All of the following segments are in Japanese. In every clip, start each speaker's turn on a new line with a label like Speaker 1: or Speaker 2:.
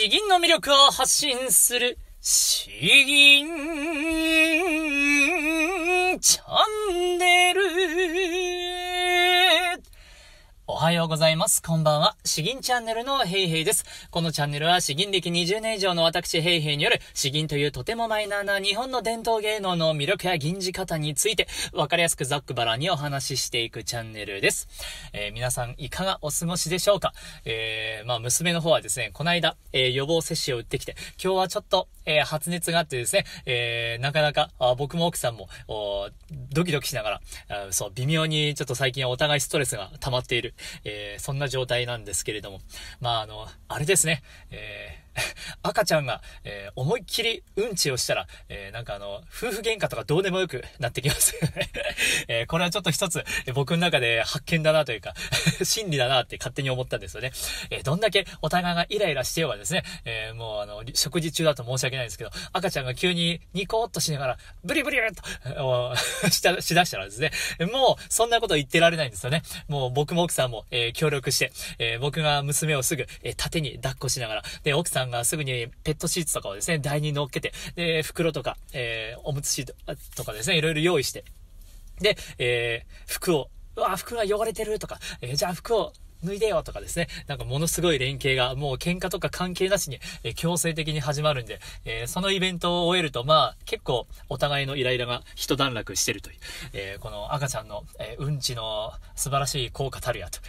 Speaker 1: 詩吟の魅力を発信する、詩吟チャンネル。はようございます。こんばんは。詩吟チャンネルのヘイヘイです。このチャンネルは詩吟歴20年以上の私ヘイヘイによる詩吟というとてもマイナーな日本の伝統芸能の魅力や吟じ方についてわかりやすくざっくばらにお話ししていくチャンネルです。えー、皆さんいかがお過ごしでしょうかえー、まあ娘の方はですね、この間、えー、予防接種を打ってきて、今日はちょっと、え発熱があってですね、えなかなかあ僕も奥さんもドキドキしながら、そう、微妙にちょっと最近はお互いストレスが溜まっている、えー、そんな状態なんですけれども、まあ、あの、あれですね、えー 赤ちゃんが、えー、思いっきりうんちをしたら、えー、なんかあの、夫婦喧嘩とかどうでもよくなってきますよね えー、これはちょっと一つ、え僕の中で発見だなというか 真理だなって勝手に思ったんですよね。えどんだけお互いがイライラしてようがですね、えもうあの、食事中だと申し訳ないんですけど、赤ちゃんが急にニコっとしながら、ブリブリと、した、しだしたらですね、もうそんなこと言ってられないんですよね。もう僕も奥さんも、え協力して、え僕が娘をすぐ、え縦に抱っこしながら、で、奥さんんがすぐにペットシーツとかをですね、台に乗っけて、で、袋とか、えー、おむつシートとかですね、いろいろ用意して、で、えー、服を、うわ、服が汚れてるとか、えー、じゃあ服を、脱いでよとかですね。なんかものすごい連携が、もう喧嘩とか関係なしに、えー、強制的に始まるんで、えー、そのイベントを終えると、まあ、結構お互いのイライラが一段落してるという、えー、この赤ちゃんの、えうんちの素晴らしい効果たるやと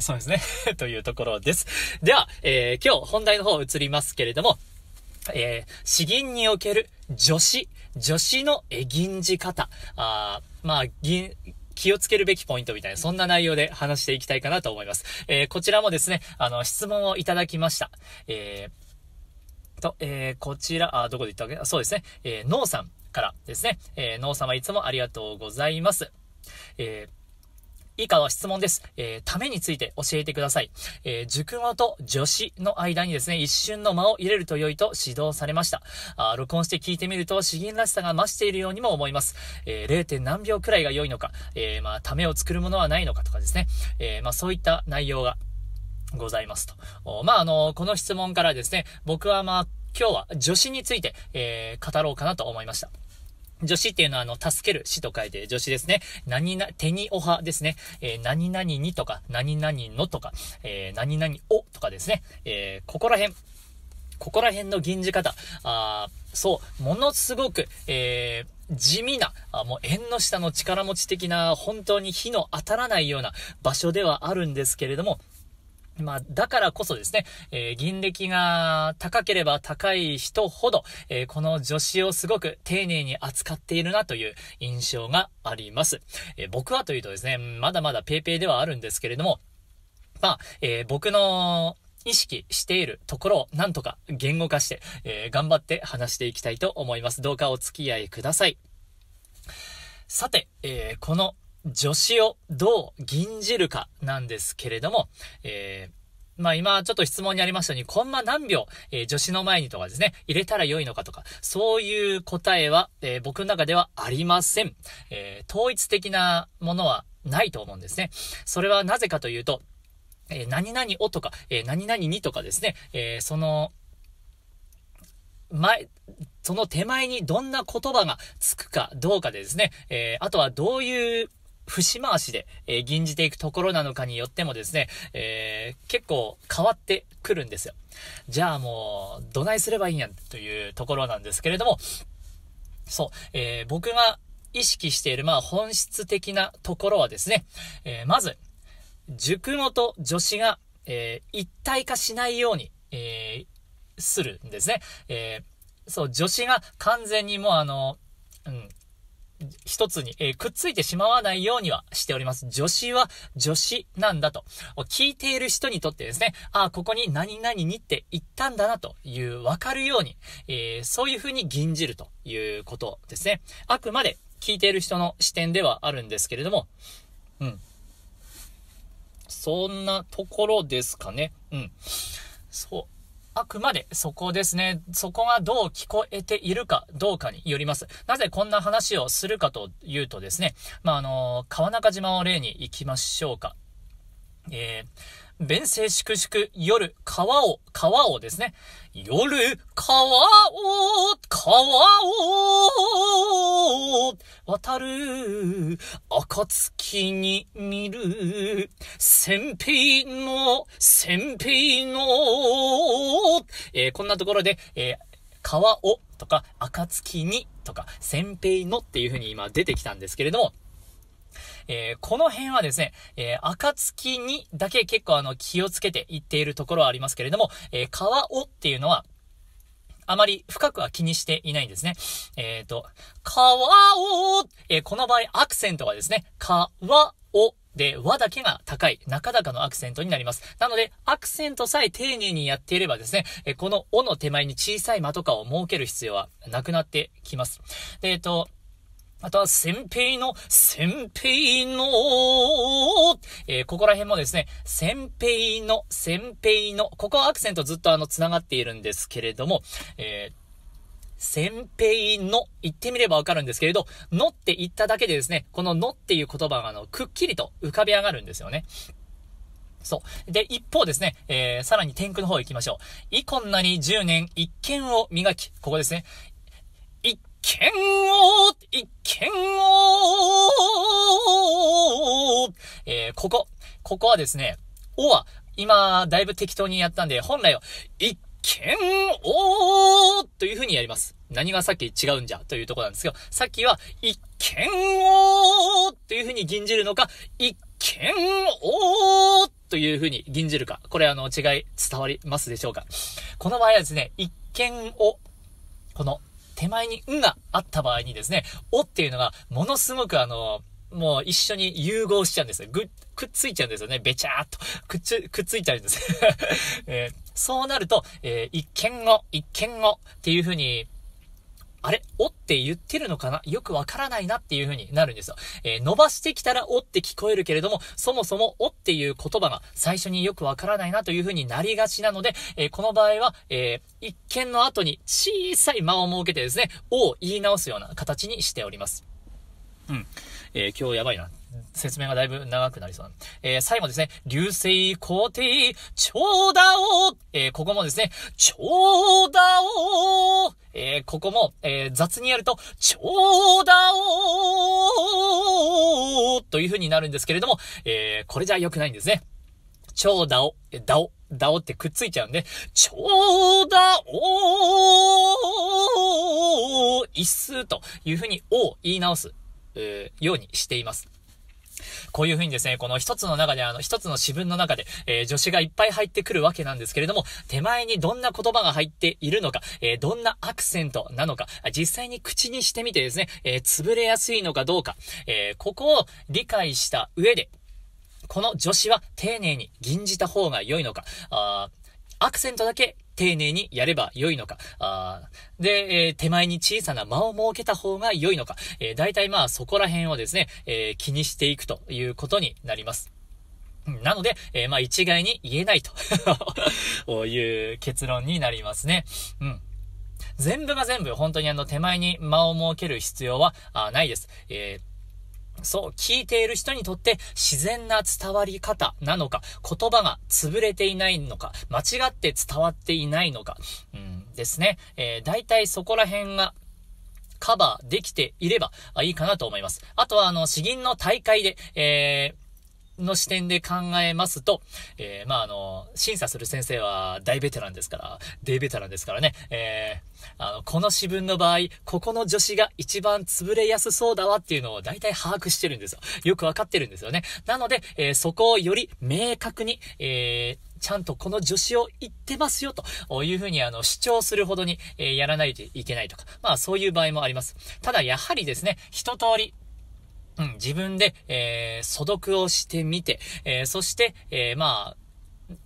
Speaker 1: そうですね というところです。では、えー、今日本題の方移りますけれども、えー、詩吟における女子、女子の吟じ方、あまあ、吟、気をつけるべきポイントみたいな、そんな内容で話していきたいかなと思います。えー、こちらもですね、あの、質問をいただきました。えー、と、えー、こちら、あ、どこで言ったわけそうですね、えー、ーさんからですね、えー、ー様いつもありがとうございます。えー、以下の質問です。えー、ためについて教えてください。えー、熟語と助詞の間にですね、一瞬の間を入れると良いと指導されました。あ録音して聞いてみると、詩吟らしさが増しているようにも思います。えー、0. 何秒くらいが良いのか、えー、まあ、ためを作るものはないのかとかですね、えまあ、そういった内容がございますと。まあ、あの、この質問からですね、僕はまあ、今日は助詞について、え語ろうかなと思いました。女子っていうのは、あの、助ける死と書いて女子ですね。何々、手におはですね。えー、何々にとか、何々のとか、えー、何々おとかですね。えー、ここら辺。ここら辺の銀字方。あそう、ものすごく、えー、地味な、あもう縁の下の力持ち的な、本当に火の当たらないような場所ではあるんですけれども、まあ、だからこそですね、えー、銀歴が高ければ高い人ほど、えー、この助詞をすごく丁寧に扱っているなという印象があります。えー、僕はというとですね、まだまだ paypay ではあるんですけれども、まあ、え僕の意識しているところをなんとか言語化して、え頑張って話していきたいと思います。どうかお付き合いください。さて、えこの助詞をどう吟じるかなんですけれども、えーまあ今ちょっと質問にありましたように、コンマ何秒、えー、助詞の前にとかですね、入れたら良いのかとか、そういう答えは、えー、僕の中ではありません。えー、統一的なものはないと思うんですね。それはなぜかというと、えー、何々をとか、え何々にとかですね、えその、前、その手前にどんな言葉がつくかどうかでですね、えあとはどういう節回しで、えー、吟じていくところなのかによってもですね、えー、結構変わってくるんですよ。じゃあもう、どないすればいいんやんというところなんですけれども、そう、えー、僕が意識している、まあ本質的なところはですね、えまず、熟語と助詞が、え一体化しないように、えするんですね。えそう、助詞が完全にもうあの、うん、一つに、えー、くっついてしまわないようにはしております。助詞は助詞なんだと。聞いている人にとってですね、ああ、ここに何々にって言ったんだなという、わかるように、えー、そういうふうに吟じるということですね。あくまで聞いている人の視点ではあるんですけれども、うん。そんなところですかね。うん。そう。あくまでそこですね。そこがどう聞こえているかどうかによります。なぜこんな話をするかというとですね、まあ、あの、川中島を例に行きましょうか。えー弁声粛々、夜、川を、川をですね。夜、川を、川を、渡る、暁に見る、先兵の、先兵の、えー、こんなところで、えー、川をとか、暁にとか、先兵のっていうふうに今出てきたんですけれども、えー、この辺はですね、えー、暁にだけ結構あの気をつけていっているところはありますけれども、えー、川尾っていうのは、あまり深くは気にしていないんですね。えっ、ー、と、川を、えー、この場合アクセントはですね、川おで、和だけが高い、中高のアクセントになります。なので、アクセントさえ丁寧にやっていればですね、えー、このおの手前に小さい間とかを設ける必要はなくなってきます。で、えっ、ー、と、あとは、先平の、先平の、えー、ここら辺もですね、先平の、先平の、ここはアクセントずっとあの、繋がっているんですけれども、えー先兵の、言ってみればわかるんですけれど、のって言っただけでですね、こののっていう言葉があの、くっきりと浮かび上がるんですよね。そう。で、一方ですね、えー、さらに天空の方行きましょう。いこんなに10年一見を磨き、ここですね。見を、一見を、えー、ここ、ここはですね、おは、今、だいぶ適当にやったんで、本来は、一見を、という風にやります。何がさっき違うんじゃというとこなんですけど、さっきは、一見を、という風に吟じるのか、一見を、という風に吟じるか。これあの違い伝わりますでしょうかこの場合はですね、一見を、この手前にんがあった場合にですね、おっていうのがものすごくあの、もう一緒に融合しちゃうんですよ。ぐ、くっついちゃうんですよね。べちゃーっと。くっつ、くっついちゃうんです。えー、そうなると、えー、一見後、一見後っていう風にあれおって言ってるのかなよくわからないなっていう風になるんですよ。えー、伸ばしてきたらおって聞こえるけれども、そもそもおっていう言葉が最初によくわからないなという風になりがちなので、えー、この場合は、えー、一見の後に小さい間を設けてですね、おを言い直すような形にしております。うん。え今日やばいな。説明がだいぶ長くなりそう。えー、最後ですね、流星皇帝、長打をえー、ここもですね、長打をえー、ここも、えー、雑にやると、長打をという風になるんですけれども、えー、これじゃ良くないんですね。超打を、え、ダオ、ダオってくっついちゃうんで、超打を一数という風に、を言い直す、うー、ようにしています。こういう風にですね、この一つの中で、あの、一つの詩文の中で、えー、助詞がいっぱい入ってくるわけなんですけれども、手前にどんな言葉が入っているのか、えー、どんなアクセントなのか、実際に口にしてみてですね、えー、潰れやすいのかどうか、えここを理解した上で、この助詞は丁寧に吟じた方が良いのか、あアクセントだけ丁寧にやれば良いのか、あで、えー、手前に小さな間を設けた方が良いのか、えー、大体まあそこら辺をですね、えー、気にしていくということになります。なので、えー、まあ一概に言えないと いう結論になりますね。うん。全部が全部、本当にあの手前に間を設ける必要はないです。えーそう、聞いている人にとって自然な伝わり方なのか、言葉が潰れていないのか、間違って伝わっていないのか、うん、ですね。えー、大体そこら辺が、カバーできていればいいかなと思います。あとは、あの、詩吟の大会で、えーの視点で考えますと、えー、まあ、あの、審査する先生は大ベテランですから、大ベテランですからね、えー、あの、この私文の場合、ここの助詞が一番潰れやすそうだわっていうのを大体把握してるんですよ。よくわかってるんですよね。なので、えー、そこをより明確に、えー、ちゃんとこの助詞を言ってますよ、というふうにあの主張するほどに、えやらないといけないとか、まあそういう場合もあります。ただやはりですね、一通りうん、自分で、えー、素読をしてみて、えー、そして、えー、まあ、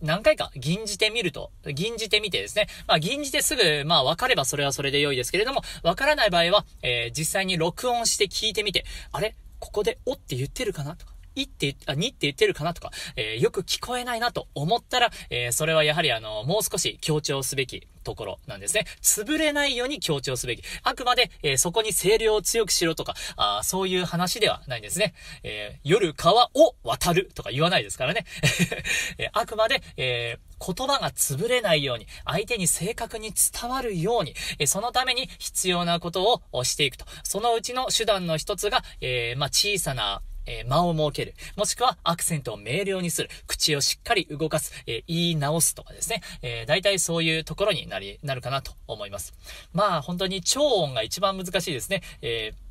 Speaker 1: 何回か吟じてみると、吟じてみてですね。まあ、吟じてすぐ、まあ、分かればそれはそれで良いですけれども、分からない場合は、えー、実際に録音して聞いてみて、あれここで、おって言ってるかなとか、1って、あ、にって言ってるかなとか、えー、よく聞こえないなと思ったら、えー、それはやはりあの、もう少し強調すべきところなんですね。潰れないように強調すべき。あくまで、えー、そこに声量を強くしろとか、あそういう話ではないんですね。えー、夜川を渡るとか言わないですからね。えあくまで、え言葉が潰れないように、相手に正確に伝わるように、えそのために必要なことをしていくと。そのうちの手段の一つが、えまあ、小さなえー、間を設ける。もしくはアクセントを明瞭にする。口をしっかり動かす。えー、言い直すとかですね。えー、大体そういうところになり、なるかなと思います。まあ、本当に超音が一番難しいですね。えー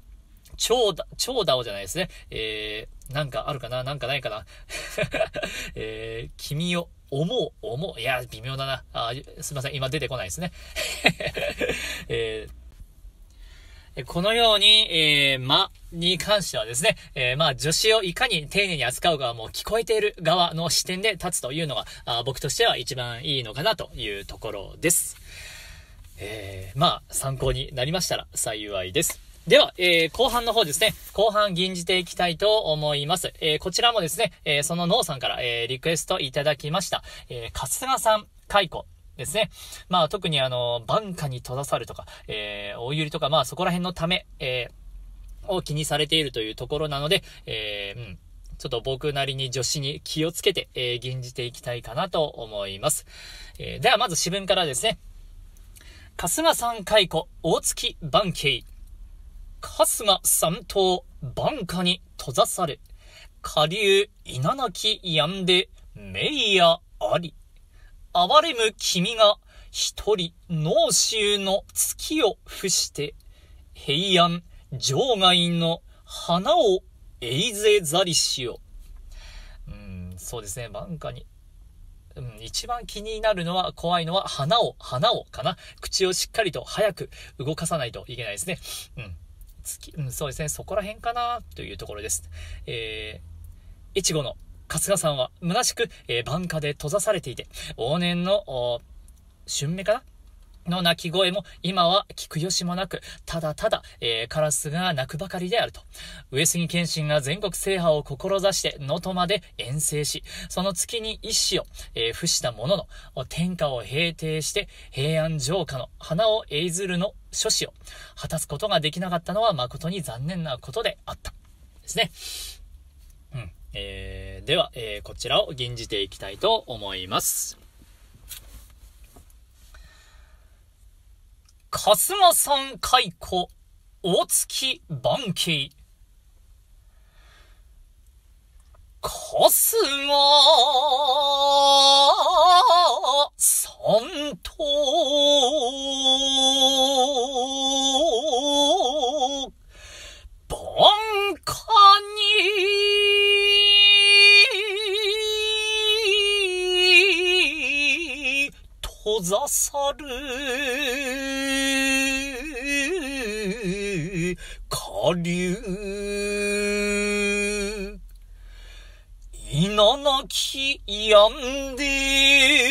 Speaker 1: 超だ、超だおじゃないですね。えー、なんかあるかななんかないかな えー、君を思う、思う。いや、微妙だな。あすいません。今出てこないですね。えーこのように、えー、間に関してはですね、えー、まあ、助詞をいかに丁寧に扱うかはもう聞こえている側の視点で立つというのが、あ僕としては一番いいのかなというところです。えー、まあ、参考になりましたら幸いです。では、えー、後半の方ですね。後半吟じていきたいと思います。えー、こちらもですね、えー、その脳さんから、えリクエストいただきました。え春日さん、解雇ですね。まあ特にあの、ンカに閉ざさるとか、えー、大百合とか、まあそこら辺のため、えー、を気にされているというところなので、えー、うん。ちょっと僕なりに助詞に気をつけて、えー、現じていきたいかなと思います。えー、ではまず詩文からですね。春日さん解雇、大月万景。春日三島、万カに閉ざされ。下流、稲なきやんで、名やあり。憐れむ君が、一人、脳臭の月を伏して、平安、場外の花をエイゼザリしよう。うん、そうですね、漫画かに。うん、一番気になるのは、怖いのは、花を、花をかな。口をしっかりと早く動かさないといけないですね。うん。月、うん、そうですね、そこら辺かな、というところです。えー、越後の春日さんは虚しく、えー、晩夏で閉ざされていて、往年の、春目かなの鳴き声も今は聞くよしもなく、ただただ、えー、カラスが鳴くばかりであると。上杉謙信が全国制覇を志して、能登まで遠征し、その月に一死を、えー、伏したものの、天下を平定して、平安城下の花をいずるの諸子を果たすことができなかったのは誠に残念なことであった。ですね。えー、では、えー、こちらを吟じていきたいと思います。かすさん解雇、大月
Speaker 2: 流稲なき病んで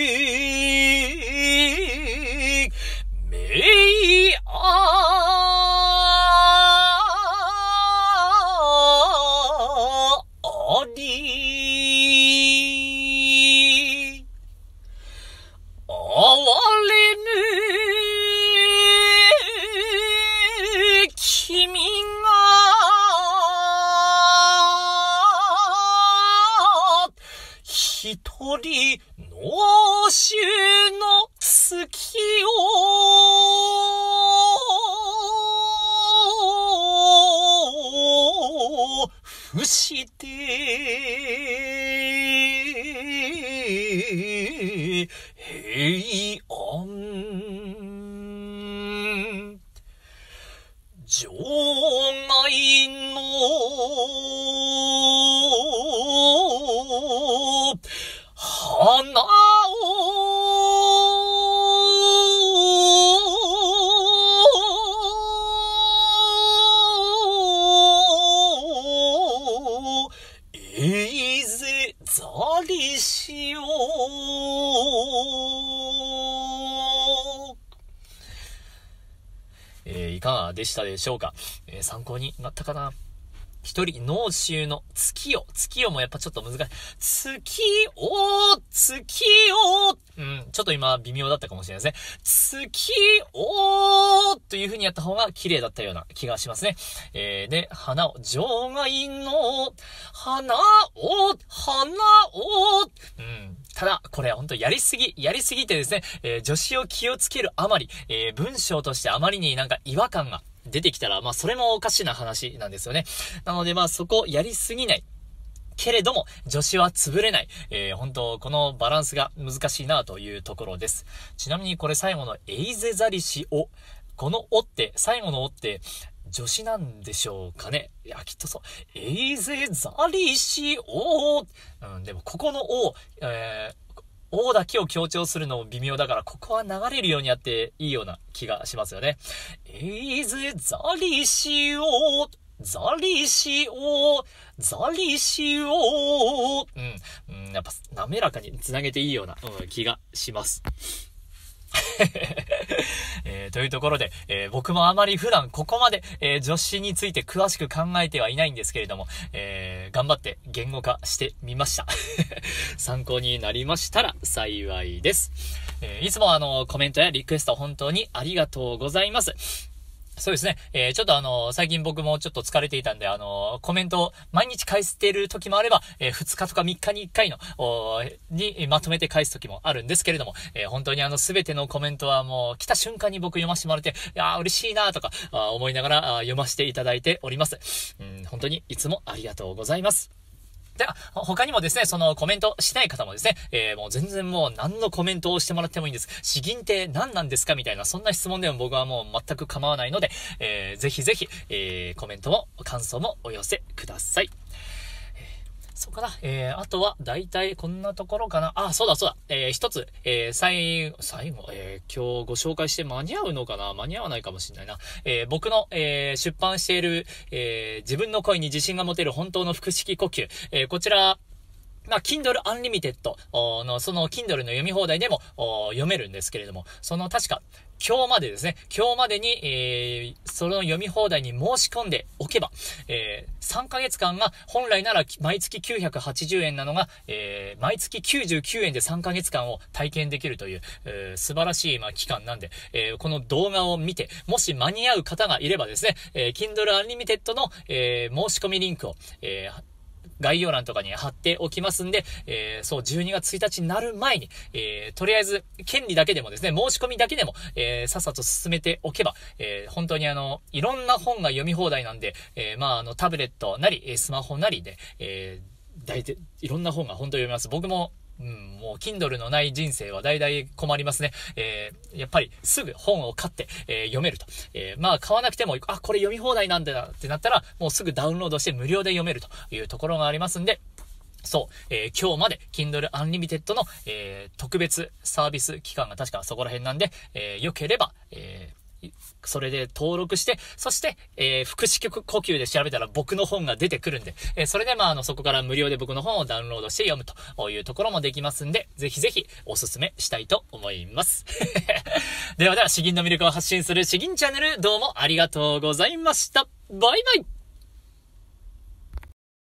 Speaker 1: したでしょうか、えー、参考になったかな一人、脳臭の月夜。月夜もやっぱちょっと難しい。月夜、月夜。うん、ちょっと今微妙だったかもしれないですね。月夜という風にやった方が綺麗だったような気がしますね。えー、で、花を、場外の花を、花を、うん、ただ、これは本当やりすぎ、やりすぎてですね、えー、助詞を気をつけるあまり、えー、文章としてあまりになんか違和感が出てきたら、まあそれもおかしな話なんですよね。なのでまあそこやりすぎない。けれども、女子は潰れない。えー、本当、このバランスが難しいなというところです。ちなみにこれ最後のエイゼザリシを、このおって、最後のおって、女子なんでしょうかねいや、きっとそう。エイゼザリシオうん、でも、ここのお、えー、王だけを強調するのも微妙だから、ここは流れるようにやっていいような気がしますよね。いずざりしおう、ざりしおう、ざりしおう。うん、やっぱ滑らかにつなげていいような、うん、気がします。えー、というところで、えー、僕もあまり普段ここまで、えー、女子について詳しく考えてはいないんですけれども、え頑張って言語化してみました。参考になりましたら幸いです。えいつもあの、コメントやリクエスト本当にありがとうございます。そうですね。えー、ちょっとあの、最近僕もちょっと疲れていたんで、あの、コメントを毎日返してる時もあれば、えー、2日とか3日に1回の、にまとめて返す時もあるんですけれども、えー、本当にあの、すべてのコメントはもう、来た瞬間に僕読ませてもらって、いや嬉しいなとか、思いながら読ませていただいております。うん、本当にいつもありがとうございます。で、他にもですね、そのコメントしない方もですね、えー、もう全然もう何のコメントをしてもらってもいいんです。詩吟って何なんですかみたいな、そんな質問でも僕はもう全く構わないので、えー、ぜひぜひ、えー、コメントも感想もお寄せください。そうかな。えー、あとは、だいたいこんなところかな。あ、そうだそうだ。えー、一つ、えー、最後、最後、えー、今日ご紹介して間に合うのかな間に合わないかもしれないな。えー、僕の、えー、出版している、えー、自分の声に自信が持てる本当の腹式呼吸。えー、こちら、まあ、Kindle Unlimited の、その Kindle の読み放題でも読めるんですけれども、その確か、今日までですね、今日までに、えー、その読み放題に申し込んでおけば、えー、3ヶ月間が、本来なら毎月980円なのが、えー、毎月99円で3ヶ月間を体験できるという、えー、素晴らしい、まあ、期間なんで、えー、この動画を見て、もし間に合う方がいればですね、えー、Kindle Unlimited の、えー、申し込みリンクを、えー概要欄とかに貼っておきますんで、えー、そう、12月1日になる前に、えー、とりあえず、権利だけでもですね、申し込みだけでも、えー、さっさと進めておけば、え本当にあの、いろんな本が読み放題なんで、えまあ、あの、タブレットなり、スマホなりで、え大体、いろんな本が本当読みます。僕もうん、もう、Kindle のない人生は大々困りますね。えー、やっぱり、すぐ本を買って、えー、読めると。えー、まあ、買わなくても、あ、これ読み放題なんだってなったら、もうすぐダウンロードして無料で読めるというところがありますんで、そう、えー、今日まで Kindle Unlimited の、えー、特別サービス期間が確かそこら辺なんで、えー、良ければ、えーそれで登録して、そして、えー、腹式呼吸で調べたら僕の本が出てくるんで、えー、それでまあ、あの、そこから無料で僕の本をダウンロードして読むというところもできますんで、ぜひぜひおすすめしたいと思います。ではでは、詩吟の魅力を発信する詩吟チャンネル、どうもありがとうございました。バイバイ